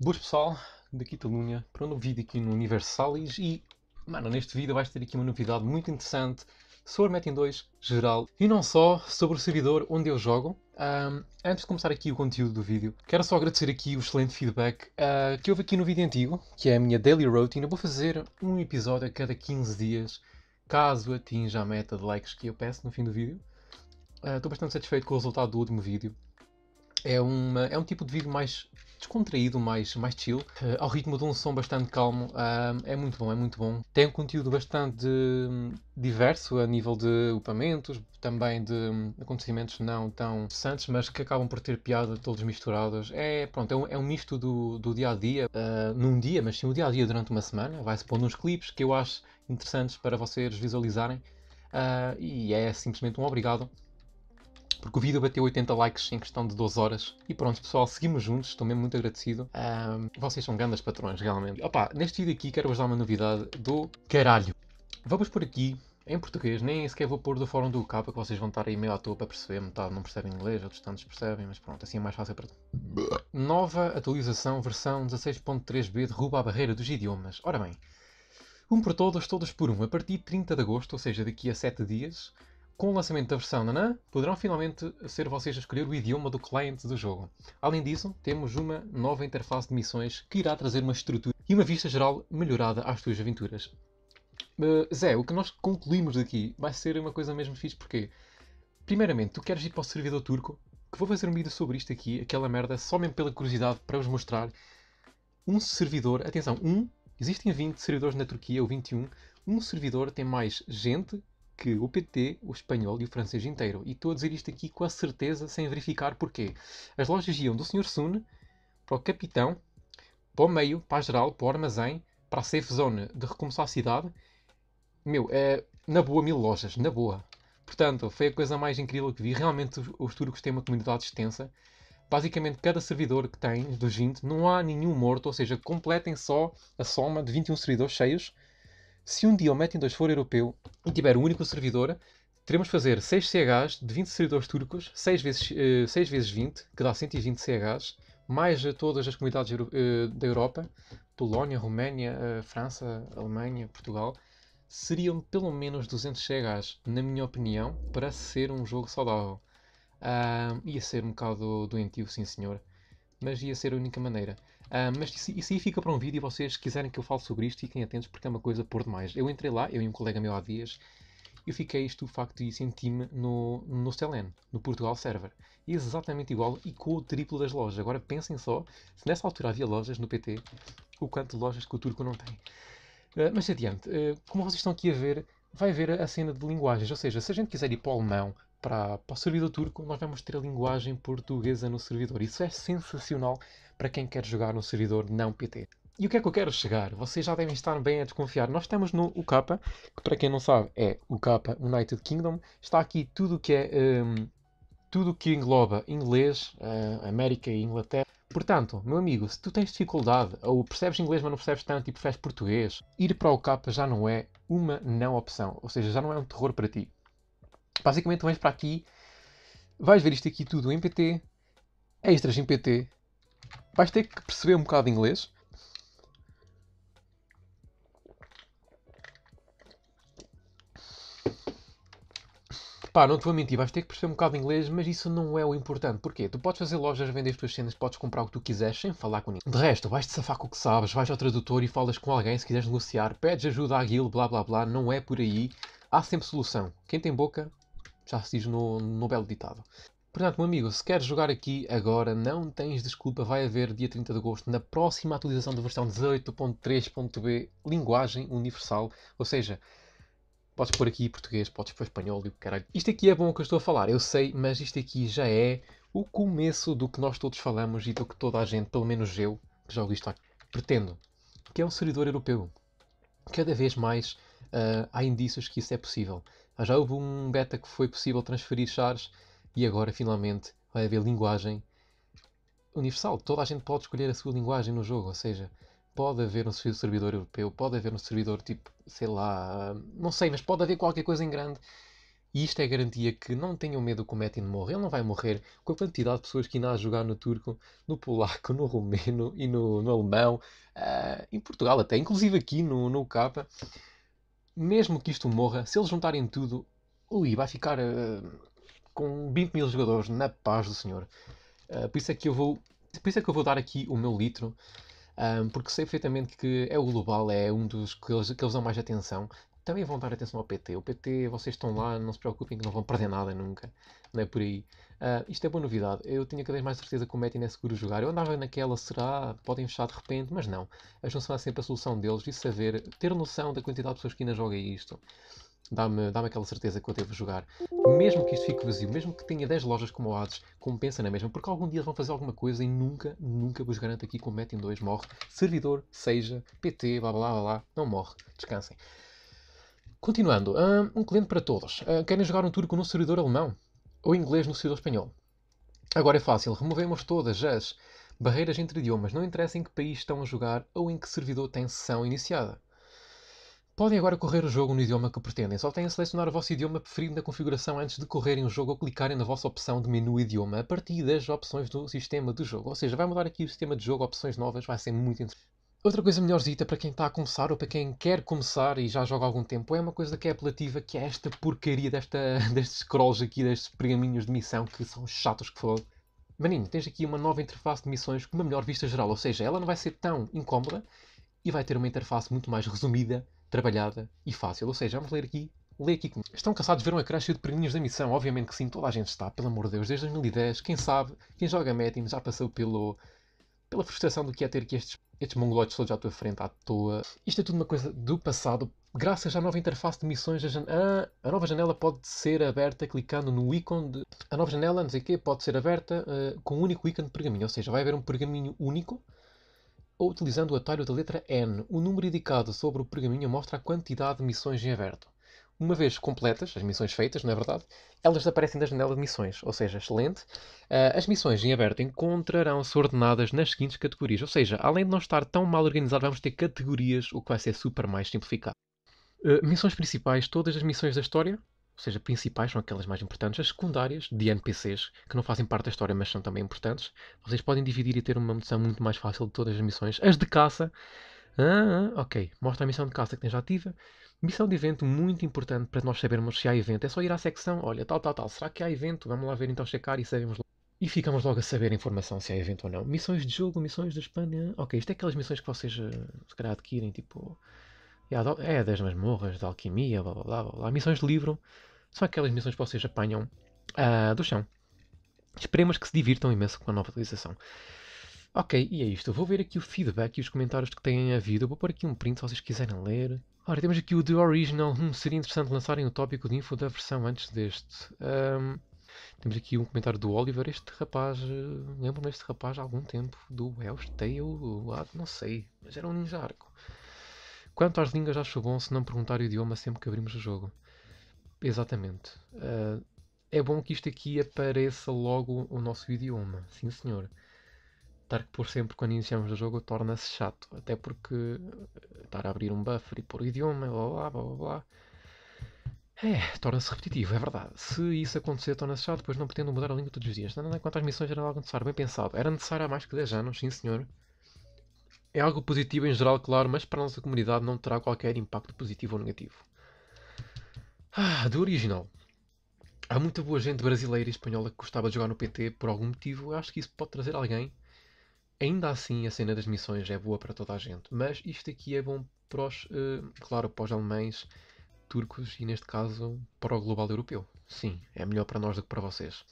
Boas pessoal, daqui Talunha para um novo vídeo aqui no Universalis e, mano, neste vídeo vais ter aqui uma novidade muito interessante sobre Metin 2 geral e não só sobre o servidor onde eu jogo. Um, antes de começar aqui o conteúdo do vídeo, quero só agradecer aqui o excelente feedback uh, que houve aqui no vídeo antigo, que é a minha daily routine. Eu vou fazer um episódio a cada 15 dias, caso atinja a meta de likes que eu peço no fim do vídeo. Ah, estou uh, bastante satisfeito com o resultado do último vídeo. É, uma, é um tipo de vídeo mais descontraído, mais, mais chill, uh, ao ritmo de um som bastante calmo. Uh, é muito bom, é muito bom. Tem um conteúdo bastante hum, diverso a nível de upamentos, também de hum, acontecimentos não tão interessantes, mas que acabam por ter piada todos misturados. É, pronto, é um, é um misto do, do dia a dia, uh, num dia, mas sim o dia a dia durante uma semana. Vai-se pondo uns clipes que eu acho interessantes para vocês visualizarem. Uh, e é simplesmente um obrigado porque o vídeo bateu 80 likes em questão de 12 horas. E pronto, pessoal, seguimos juntos, estou mesmo muito agradecido. Um, vocês são grandes patrões, realmente. Opa, neste vídeo aqui quero-vos dar uma novidade do caralho. Vamos por aqui em português, nem sequer vou pôr do fórum do capa que vocês vão estar aí meio à toa para perceber, metade não percebem inglês, outros tantos percebem, mas pronto, assim é mais fácil para ti. Nova atualização versão 16.3b derruba a barreira dos idiomas. Ora bem, um por todos, todos por um. A partir de 30 de agosto, ou seja, daqui a 7 dias, com o lançamento da versão Nanã, poderão finalmente ser vocês a escolher o idioma do cliente do jogo. Além disso, temos uma nova interface de missões que irá trazer uma estrutura e uma vista geral melhorada às tuas aventuras. Uh, Zé, o que nós concluímos daqui vai ser uma coisa mesmo fixe, porque, primeiramente, tu queres ir para o servidor turco, que vou fazer um vídeo sobre isto aqui, aquela merda, só mesmo pela curiosidade, para vos mostrar um servidor, atenção, um, existem 20 servidores na Turquia, ou 21, um servidor tem mais gente que o PT, o espanhol e o francês inteiro. E estou a dizer isto aqui com a certeza, sem verificar porquê. As lojas iam do Sr. Sun para o Capitão, para o meio, para a geral, para o armazém, para a safe zone de recomeçar a cidade. Meu, é, na boa, mil lojas, na boa. Portanto, foi a coisa mais incrível que vi. Realmente, os, os turcos têm uma comunidade extensa. Basicamente, cada servidor que tem, dos 20, não há nenhum morto, ou seja, completem só a soma de 21 servidores cheios se um dia o Metin 2 for europeu e tiver um único servidor, teremos de fazer 6 CHs de 20 servidores turcos, 6 vezes, 6 eh, vezes 20, que dá 120 CHs, mais todas as comunidades eh, da Europa, Polónia, Roménia, eh, França, Alemanha, Portugal, seriam pelo menos 200 CHs, na minha opinião, para ser um jogo saudável. Uh, ia ser um bocado doentio, sim senhor, mas ia ser a única maneira. Ah, mas isso, isso, aí fica para um vídeo e vocês quiserem que eu fale sobre isto, fiquem atentos porque é uma coisa por demais. Eu entrei lá, eu e um colega meu há dias, eu fiquei facto e senti-me no, no Stelen, no Portugal Server. É exatamente igual e com o triplo das lojas. Agora pensem só, se nessa altura havia lojas no PT, o quanto de lojas que o Turco não tem. Uh, mas adiante, uh, como vocês estão aqui a ver, vai ver a cena de linguagens. Ou seja, se a gente quiser ir para o alemão, para, para o servidor turco, nós vamos ter a linguagem portuguesa no servidor. Isso é sensacional para quem quer jogar no servidor não PT. E o que é que eu quero chegar? Vocês já devem estar bem a desconfiar. Nós estamos no UK, que para quem não sabe é UK United Kingdom. Está aqui tudo que é um, tudo que engloba inglês, uh, América e Inglaterra. Portanto, meu amigo, se tu tens dificuldade ou percebes inglês mas não percebes tanto e percebes português, ir para o UK já não é uma não opção. Ou seja, já não é um terror para ti. Basicamente, tu vens para aqui, vais ver isto aqui tudo em PT, extras em PT, Vais ter que perceber um bocado de inglês. Pá, não te vou mentir, vais ter que perceber um bocado de inglês, mas isso não é o importante. Porquê? Tu podes fazer lojas, vender as tuas cenas, podes comprar o que tu quiseres sem falar com ninguém. De resto, vais-te safar com o que sabes, vais ao tradutor e falas com alguém se quiseres negociar, pedes ajuda à guild, blá blá blá, não é por aí. Há sempre solução. Quem tem boca, já se diz no, no belo ditado. Portanto, meu amigo, se queres jogar aqui agora, não tens desculpa, vai haver dia 30 de agosto, na próxima atualização da versão 18.3.b, linguagem universal, ou seja, podes pôr aqui português, podes pôr espanhol e o caralho. Isto aqui é bom o que eu estou a falar, eu sei, mas isto aqui já é o começo do que nós todos falamos e do que toda a gente, pelo menos eu, que jogo isto aqui, pretendo, que é um servidor europeu. Cada vez mais uh, há indícios que isso é possível. Ah, já houve um beta que foi possível transferir chars e agora finalmente vai haver linguagem universal. Toda a gente pode escolher a sua linguagem no jogo, ou seja, pode haver um servidor europeu, pode haver um servidor tipo, sei lá, não sei, mas pode haver qualquer coisa em grande. E isto é garantia que não tenham medo que o Metin morra. Ele não vai morrer com a quantidade de pessoas que ainda há a jogar no turco, no polaco, no romeno e no, no alemão, uh, em Portugal até, inclusive aqui no, no K. Mesmo que isto morra, se eles juntarem tudo, ui, vai ficar. Uh, com 20 mil jogadores, na paz do Senhor. Uh, por, isso é que eu vou, por isso é que eu vou dar aqui o meu litro, um, ah, porque sei perfeitamente que é o global, é um dos que eles, que eles dão mais atenção. Também vão dar atenção ao PT. O PT, vocês estão lá, não se preocupem que não vão perder nada nunca. Não é por aí. Uh, isto é boa novidade. Eu tinha cada vez mais certeza que o Metin é seguro jogar. Eu andava naquela, será? Podem fechar de repente, mas não. A junção é sempre a solução deles e saber, é ter noção da quantidade de pessoas que ainda joga isto dá-me dá aquela certeza que eu devo jogar. Mesmo que isto fique vazio, mesmo que tenha 10 lojas como o Hades, compensa na mesma, porque algum dia vão fazer alguma coisa e nunca, nunca vos garanto aqui que o Metin 2 morre. Servidor, seja, PT, blá blá blá, blá não morre. Descansem. Continuando, hum, um cliente para todos. Hum, querem jogar um turco no servidor alemão? Ou inglês no servidor espanhol? Agora é fácil, removemos todas as barreiras entre idiomas, não interessa em que país estão a jogar ou em que servidor tem sessão iniciada. Podem agora correr o jogo no idioma que pretendem, só têm a selecionar o vosso idioma preferido na configuração antes de correrem o jogo ou clicarem na vossa opção de menu idioma a partir das opções do sistema de jogo. Ou seja, vai mudar aqui o sistema de jogo, opções novas, vai ser muito interessante. Outra coisa melhorzita para quem está a começar ou para quem quer começar e já joga há algum tempo é uma coisa que é apelativa, que é esta porcaria desta, destes scrolls aqui, destes pergaminhos de missão que são chatos que foram. Maninho, tens aqui uma nova interface de missões com uma melhor vista geral, ou seja, ela não vai ser tão incómoda e vai ter uma interface muito mais resumida trabalhada e fácil. Ou seja, vamos ler aqui lê aqui comigo. Estão cansados de ver um acréscimo de pergaminhos da missão? Obviamente que sim, toda a gente está, pelo amor de Deus, desde 2010. Quem sabe, quem joga Metin já passou pelo, pela frustração do que é ter que estes, estes mongolotes todos à tua frente, à toa. Isto é tudo uma coisa do passado. Graças à nova interface de missões, a, jan... a nova janela pode ser aberta clicando no ícone de... A nova janela, não sei o quê, pode ser aberta uh, com um único ícone de pergaminho. Ou seja, vai haver um pergaminho único ou utilizando o atalho da letra N. O número indicado sobre o pergaminho mostra a quantidade de missões em aberto. Uma vez completas, as missões feitas, não é verdade? Elas aparecem na janela de missões, ou seja, excelente. Ah, as missões em aberto encontrarão-se ordenadas nas seguintes categorias, ou seja, além de não estar tão mal organizado, vamos ter categorias, o que vai ser super mais simplificado. Ah, missões principais, todas as missões da história, ou seja, principais são aquelas mais importantes, as secundárias de NPCs, que não fazem parte da história, mas são também importantes. Vocês podem dividir e ter uma noção muito mais fácil de todas as missões. As de caça, ah, ok, mostra a missão de caça que tens ativa. Missão de evento, muito importante para nós sabermos se há evento. É só ir à secção, olha, tal, tal, tal, será que há evento? Vamos lá ver então checar e sabemos logo. E ficamos logo a saber a informação se há evento ou não. Missões de jogo, missões da Espanha. Ah, ok, isto é aquelas missões que vocês ah, se calhar adquirem, tipo é a das masmorras, da alquimia, blá blá blá blá Missões de livro são aquelas missões que vocês apanham uh, do chão. Esperemos que se divirtam imenso com a nova atualização. Ok, e é isto. Eu vou ver aqui o feedback e os comentários que têm havido. vou pôr aqui um print se vocês quiserem ler. Ora, temos aqui o The Original. Hum, seria interessante lançarem o tópico de info da versão antes deste. Um, temos aqui um comentário do Oliver. Este rapaz, lembro-me deste rapaz há algum tempo, do Hell's não sei, mas era um arco. Quanto às línguas, acho bom se não perguntar o idioma sempre que abrimos o jogo. Exatamente. Uh, é bom que isto aqui apareça logo o nosso idioma. Sim, senhor. Estar que pôr sempre quando iniciamos o jogo torna-se chato. Até porque ah, estar a abrir um buffer e pôr o idioma, blá blá blá blá. É, torna-se repetitivo, é verdade. Se isso acontecer, torna-se chato, depois não pretendo mudar a língua todos os dias. Não, não, não, quanto às missões era algo necessário, bem pensado. Era necessário há mais que 10 anos, sim senhor. É algo positivo em geral, claro, mas para a nossa comunidade não terá qualquer impacto positivo ou negativo. Ah, do original. Há muita boa gente brasileira e espanhola que gostava de jogar no PT por algum motivo. Eu acho que isso pode trazer alguém. Ainda assim, a cena das missões é boa para toda a gente, mas isto aqui é bom para os, uh, claro, para os alemães, turcos e neste caso para o global europeu. Sim, é melhor para nós do que para vocês.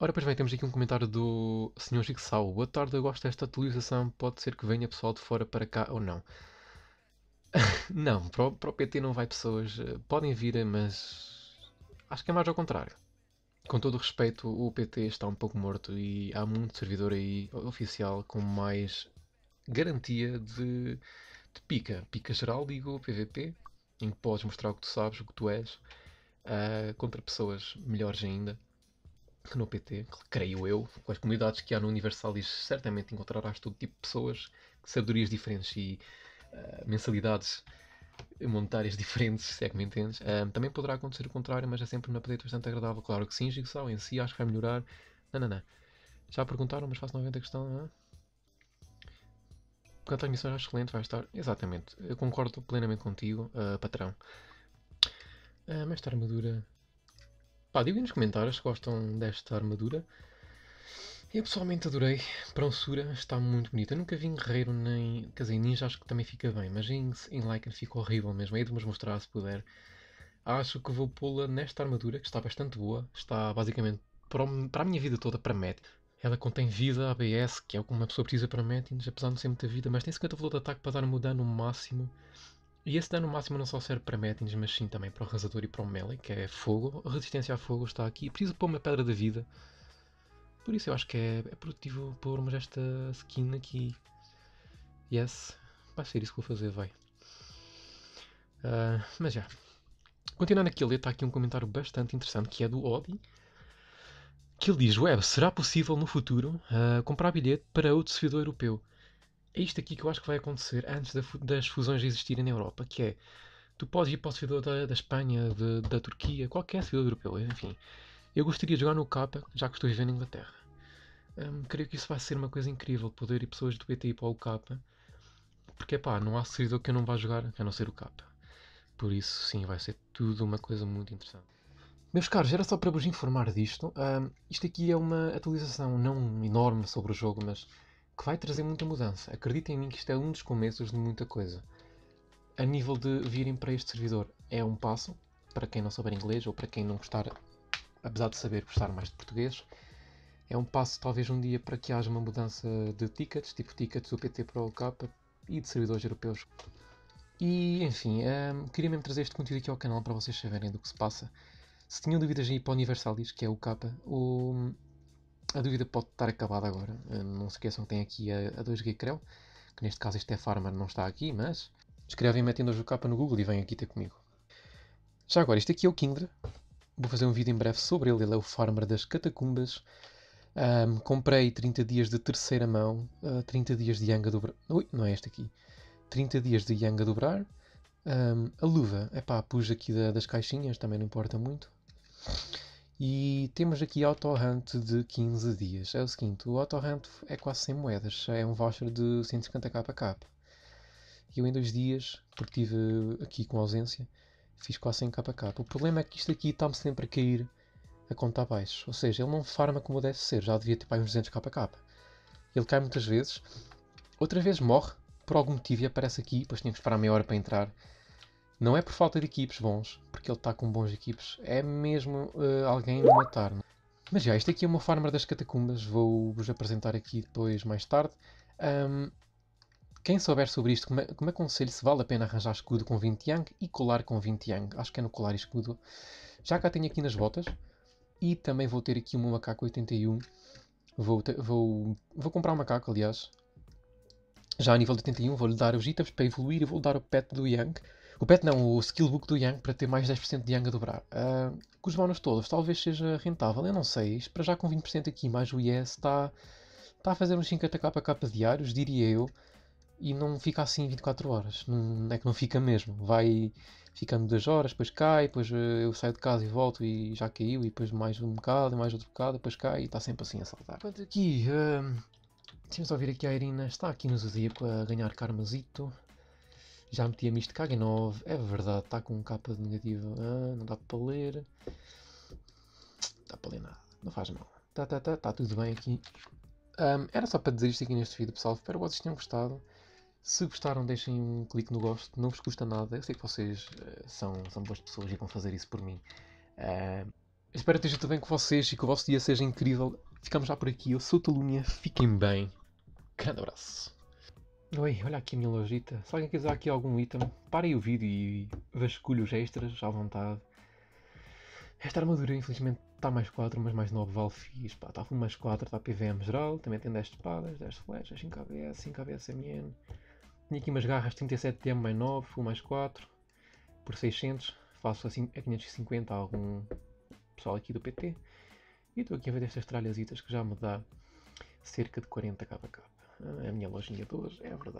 Ora, pois bem, temos aqui um comentário do Sr. Jigsaw. Boa tarde, eu gosto desta atualização. Pode ser que venha pessoal de fora para cá ou não. não, para o, para o PT não vai pessoas. Eh, podem vir, eh, mas acho que é mais ao contrário. Com todo o respeito, o PT está um pouco morto e há muito servidor aí oficial com mais garantia de, de pica. Pica geral, digo, PVP, em que podes mostrar o que tu sabes, o que tu és, uh, contra pessoas melhores ainda no PT, creio eu, com as comunidades que há no Universalis, certamente encontrarás todo tipo de pessoas, sabedorias diferentes e uh, mensalidades monetárias diferentes, se é que me entendes. Um, ah, também poderá acontecer o contrário, mas é sempre uma pedida bastante agradável. Claro que sim, Jigsaw em si acho que vai melhorar. Não, não, não. Já perguntaram, mas faço novamente a questão. Não é? Quanto às missões, acho excelente, vai estar. Exatamente, eu concordo plenamente contigo, uh, patrão. Uh, esta Armadura, Pá, digam nos comentários se gostam desta armadura. Eu pessoalmente adorei. Pronsura está muito bonita. nunca vi em guerreiro nem. Quer dizer, em ninja acho que também fica bem, mas em, em Lycan fica horrível mesmo. É de vos mostrar se puder. Acho que vou pô-la nesta armadura, que está bastante boa. Está basicamente para a minha vida toda para mete Ela contém vida, ABS, que é o que uma pessoa precisa para mete apesar de não ser muita vida, mas tem 50 valor de ataque para dar-me o dano máximo. E esse dano máximo não só serve para Mettings, mas sim também para o Arrasador e para o Melee, que é fogo. A resistência a fogo está aqui. Preciso pôr uma Pedra da Vida. Por isso eu acho que é, é produtivo pormos esta skin aqui. Yes. Vai ser isso que vou fazer, vai. Uh, mas já. Continuando aqui a ler, está aqui um comentário bastante interessante que é do Odi. Que ele diz, Web, será possível no futuro uh, comprar bilhete para outro servidor europeu? é isto aqui que eu acho que vai acontecer antes da, das fusões existirem na Europa, que é tu podes ir para o servidor da, da Espanha, de, da Turquia, qualquer servidor europeu, enfim. Eu gostaria de jogar no Capa, já que estou vivendo na Inglaterra. Um, creio que isso vai ser uma coisa incrível, poder ir pessoas do BTI para o Capa, porque pá, não há servidor que eu não vá jogar a não ser o Capa. Por isso, sim, vai ser tudo uma coisa muito interessante. Meus caros, era só para vos informar disto. Um, isto aqui é uma atualização não enorme sobre o jogo, mas que vai trazer muita mudança. Acreditem em mim que isto é um dos começos de muita coisa. A nível de virem para este servidor é um passo, para quem não souber inglês ou para quem não gostar, apesar de saber gostar mais de português, é um passo talvez um dia para que haja uma mudança de tickets, tipo tickets do PT para o Cup e de servidores europeus. E enfim, hum, queria mesmo trazer este conteúdo aqui ao canal para vocês saberem do que se passa. Se tinham dúvidas aí para o Universalis, que é o K, o, a dúvida pode estar acabada agora. Eh, não se esqueçam que tem aqui a, a 2G Creu, que neste caso este é Farmer, não está aqui, mas escrevem metem o capa no Google e vêm aqui ter comigo. Já agora, este aqui é o Kindra. Vou fazer um vídeo em breve sobre ele. Ele é o Farmer das Catacumbas. Um, comprei 30 dias de terceira mão, uh, ah, 30 dias de Yanga dobrar. Ui, não é este aqui. 30 dias de Yanga dobrar. Um, a luva, é pá, pus aqui da, das caixinhas, também não importa muito. E temos aqui autorrant de 15 dias. É o seguinte, o autorrant é quase 100 moedas, é um voucher de 150kk. Eu em dois dias, porque estive aqui com ausência, fiz quase 100kk. O problema é que isto aqui está-me sempre a cair a conta abaixo, ou seja, ele não farma como deve ser, já devia ter para uns 200kk. Ele cai muitas vezes, outra vez morre, por algum motivo e aparece aqui, depois tinha que esperar meia hora para entrar não é por falta de equipes bons, porque ele está com bons equipes. É mesmo uh, alguém no matar. É? Mas já, isto aqui é uma farma das catacumbas. Vou-vos apresentar aqui depois, mais tarde. Um, quem souber sobre isto, como, é, como aconselho é se vale a pena arranjar escudo com 20 yang e colar com 20 yang. Acho que é no colar e escudo. Já cá tenho aqui nas botas. E também vou ter aqui o meu macaco 81. Vou, ter, vou, vou comprar um macaco, aliás. Já a nível de 81 vou-lhe dar os itens para evoluir e vou dar o pet do Yang. O pet não, o skillbook do Yang para ter mais 10% de Yang a dobrar. Uh, com os bónus todos, talvez seja rentável, eu não sei. para já com 20% aqui, mais o IS, está tá a fazer uns 50 capa diários, diria eu. E não fica assim 24 horas. Não, é que não fica mesmo. Vai ficando 2 horas, depois cai, depois ah, eu saio de casa e volto e já caiu, e depois mais um bocado, mais outro bocado, depois cai e está sempre assim a saltar. Portanto, aqui, uh, deixa-me só aqui a Irina, está aqui no Zodíaco a ganhar Karmazito. Já metia-me isto caga 9. É verdade, está com um capa de negativo. Ah, não dá para ler. Não dá para ler nada. Não faz mal. Tá, tá, tá, tá tudo bem aqui. Um, era só para dizer isto aqui neste vídeo, pessoal. Espero que vocês tenham gostado. Se gostaram, deixem um clique no gosto. Não vos custa nada. Eu sei que vocês uh, são, são boas pessoas e vão fazer isso por mim. Uh, espero que esteja tudo bem com vocês e que o vosso dia seja incrível. Ficamos já por aqui. Eu sou o Talúnia. Fiquem bem. Grande abraço. Oi, olha aqui a minha lojita. Se alguém quiser aqui algum item, parem o vídeo e vasculhe os extras à vontade. Esta armadura, infelizmente, está mais 4, mas mais 9 vale fixe. está full mais 4, está PVM geral. Também tem 10 espadas, 10 flechas, 5 ABS, 5 ABS MN. Tenho aqui umas garras 37TM mais 9, full mais 4. Por 600, faço assim a 550 a algum pessoal aqui do PT. E estou aqui a ver estas tralhasitas que já me dá cerca de 40 cada a minha lojinha de hoje, é verdade.